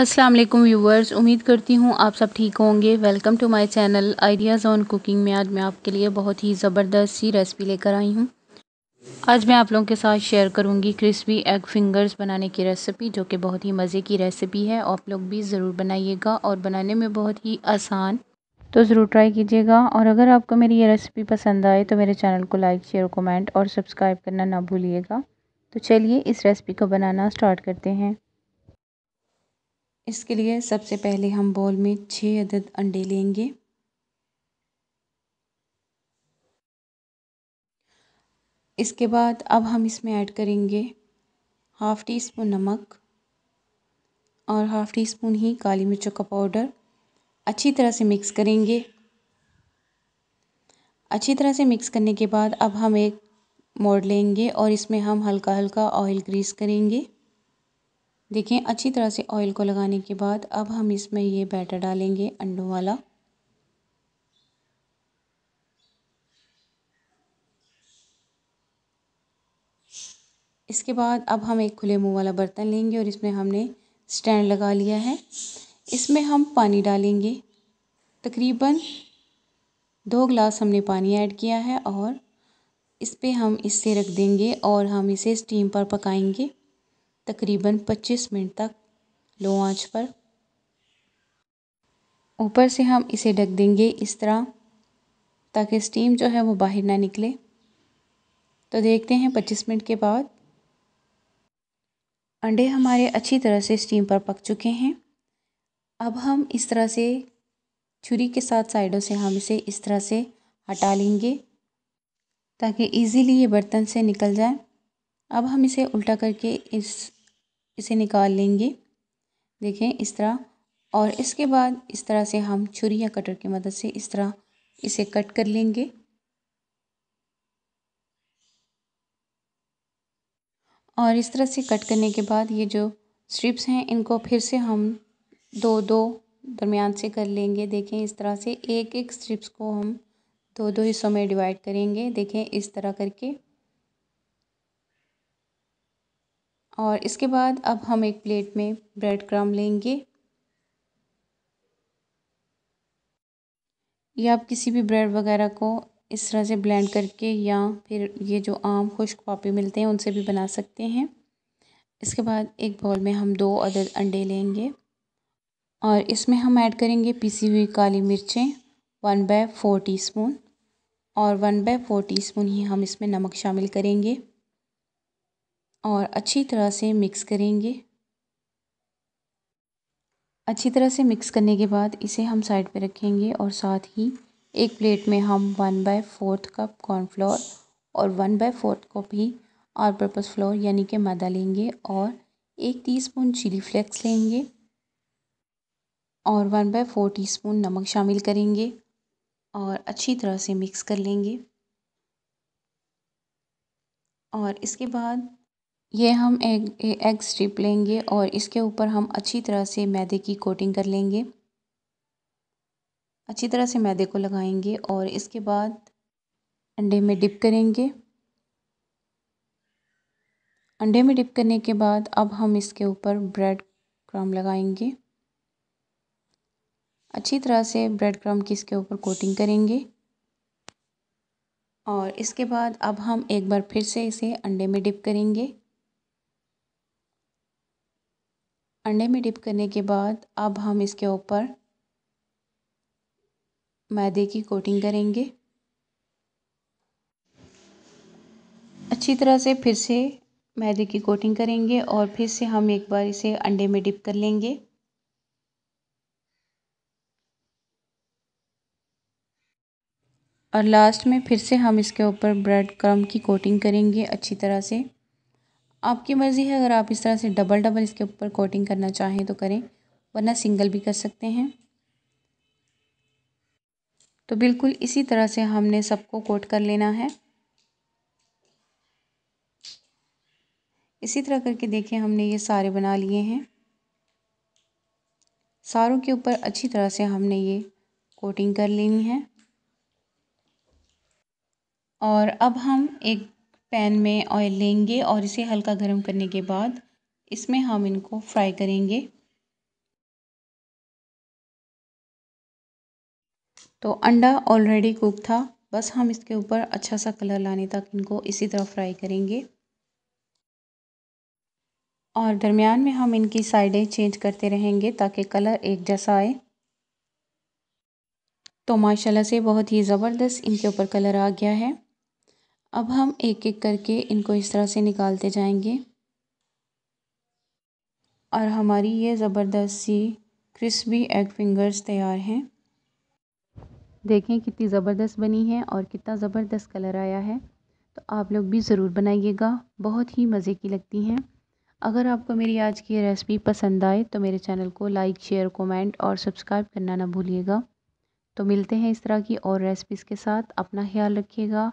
अस्सलाम वालेकुम व्यूवर्स उम्मीद करती हूँ आप सब ठीक होंगे welcome to my channel ideas on cooking में आज मैं आपके लिए बहुत ही ज़बरदस्त सी रेसिपी लेकर आई हूँ आज मैं आप लोगों के साथ शेयर करूँगी क्रिस्पी एग फिंगर्स बनाने की रेसिपी जो कि बहुत ही मज़े की रेसिपी है आप लोग भी ज़रूर बनाइएगा और बनाने में बहुत ही आसान तो ज़रूर ट्राई कीजिएगा और अगर आपको मेरी ये रेसिपी पसंद आए तो मेरे चैनल को लाइक शेयर कमेंट और सब्सक्राइब करना ना भूलिएगा तो चलिए इस रेसिपी को बनाना स्टार्ट करते हैं इसके लिए सबसे पहले हम बॉल में छः अदद अंडे लेंगे इसके बाद अब हम इसमें ऐड करेंगे हाफ़ टी स्पून नमक और हाफ़ टी स्पून ही काली मिर्चों का पाउडर अच्छी तरह से मिक्स करेंगे अच्छी तरह से मिक्स करने के बाद अब हम एक मोड़ लेंगे और इसमें हम हल्का हल्का ऑयल ग्रीस करेंगे देखिए अच्छी तरह से ऑयल को लगाने के बाद अब हम इसमें ये बैटर डालेंगे अंडों वाला इसके बाद अब हम एक खुले मुंह वाला बर्तन लेंगे और इसमें हमने स्टैंड लगा लिया है इसमें हम पानी डालेंगे तकरीबन दो ग्लास हमने पानी ऐड किया है और इस पर हम इसे रख देंगे और हम इसे स्टीम पर पकाएंगे तकरीबन पच्चीस मिनट तक लो आंच पर ऊपर से हम इसे ढक देंगे इस तरह ताकि स्टीम जो है वो बाहर ना निकले तो देखते हैं पच्चीस मिनट के बाद अंडे हमारे अच्छी तरह से स्टीम पर पक चुके हैं अब हम इस तरह से छुरी के साथ साइडों से हम इसे इस तरह से हटा लेंगे ताकि इजीली ये बर्तन से निकल जाए अब हम इसे उल्टा करके इस इसे निकाल लेंगे देखें इस तरह और इसके बाद इस तरह से हम छुरी या कटर की मदद से इस तरह इसे कट कर लेंगे और इस तरह से कट करने के बाद ये जो स्ट्रिप्स हैं इनको फिर से हम दो दो दरमियान से कर लेंगे देखें इस तरह से एक एक स्ट्रिप्स को हम दो दो हिस्सों में डिवाइड करेंगे देखें इस तरह करके और इसके बाद अब हम एक प्लेट में ब्रेड क्रम लेंगे या आप किसी भी ब्रेड वगैरह को इस तरह से ब्लेंड करके या फिर ये जो आम खुश्क पापी मिलते हैं उनसे भी बना सकते हैं इसके बाद एक बॉल में हम दो अदद अंडे लेंगे और इसमें हम ऐड करेंगे पीसी हुई काली मिर्चें वन बाय फोर टी और वन बाय फोर टी ही हम इसमें नमक शामिल करेंगे और अच्छी तरह से मिक्स करेंगे अच्छी तरह से मिक्स करने के बाद इसे हम साइड पर रखेंगे और साथ ही एक प्लेट में हम one by fourth cup cornflour और वन बाय फोर्थ कप ही और पर्पज़ फ्लोर यानी कि मैदा लेंगे और एक टीस्पून चिली फ्लेक्स लेंगे और वन बाय फोर टी नमक शामिल करेंगे और अच्छी तरह से मिक्स कर लेंगे और इसके बाद ये हम एक एग स्ट्रिप लेंगे और इसके ऊपर हम अच्छी तरह से मैदे की कोटिंग कर लेंगे अच्छी तरह से मैदे को लगाएंगे और इसके बाद अंडे में डिप करेंगे अंडे में डिप करने के बाद अब हम इसके ऊपर ब्रेड क्रम लगाएंगे अच्छी तरह से ब्रेड क्रम की इसके ऊपर कोटिंग करेंगे और इसके बाद अब हम एक बार फिर से इसे अंडे में डिप करेंगे अंडे में डिप करने के बाद अब हम इसके ऊपर मैदे की कोटिंग करेंगे अच्छी तरह से फिर से मैदे की कोटिंग करेंगे और फिर से हम एक बार इसे अंडे में डिप कर लेंगे और लास्ट में फिर से हम इसके ऊपर ब्रेड क्रम की कोटिंग करेंगे अच्छी तरह से आपकी मर्ज़ी है अगर आप इस तरह से डबल डबल इसके ऊपर कोटिंग करना चाहें तो करें वरना सिंगल भी कर सकते हैं तो बिल्कुल इसी तरह से हमने सबको कोट कर लेना है इसी तरह करके देखें हमने ये सारे बना लिए हैं सारों के ऊपर अच्छी तरह से हमने ये कोटिंग कर लेनी है और अब हम एक पैन में ऑयल लेंगे और इसे हल्का गर्म करने के बाद इसमें हम इनको फ्राई करेंगे तो अंडा ऑलरेडी कुक था बस हम इसके ऊपर अच्छा सा कलर लाने तक इनको इसी तरह फ्राई करेंगे और दरमियान में हम इनकी साइडें चेंज करते रहेंगे ताकि कलर एक जैसा आए तो माशाल्लाह से बहुत ही ज़बरदस्त इनके ऊपर कलर आ गया है अब हम एक एक करके इनको इस तरह से निकालते जाएंगे और हमारी ये ज़बरदस्त सी क्रिस्पी एग फिंगर्स तैयार हैं देखें कितनी ज़बरदस्त बनी है और कितना ज़बरदस्त कलर आया है तो आप लोग भी ज़रूर बनाइएगा बहुत ही मज़े की लगती हैं अगर आपको मेरी आज की रेसिपी पसंद आए तो मेरे चैनल को लाइक शेयर कमेंट और सब्सक्राइब करना ना भूलिएगा तो मिलते हैं इस तरह की और रेसिपीज़ के साथ अपना ख्याल रखिएगा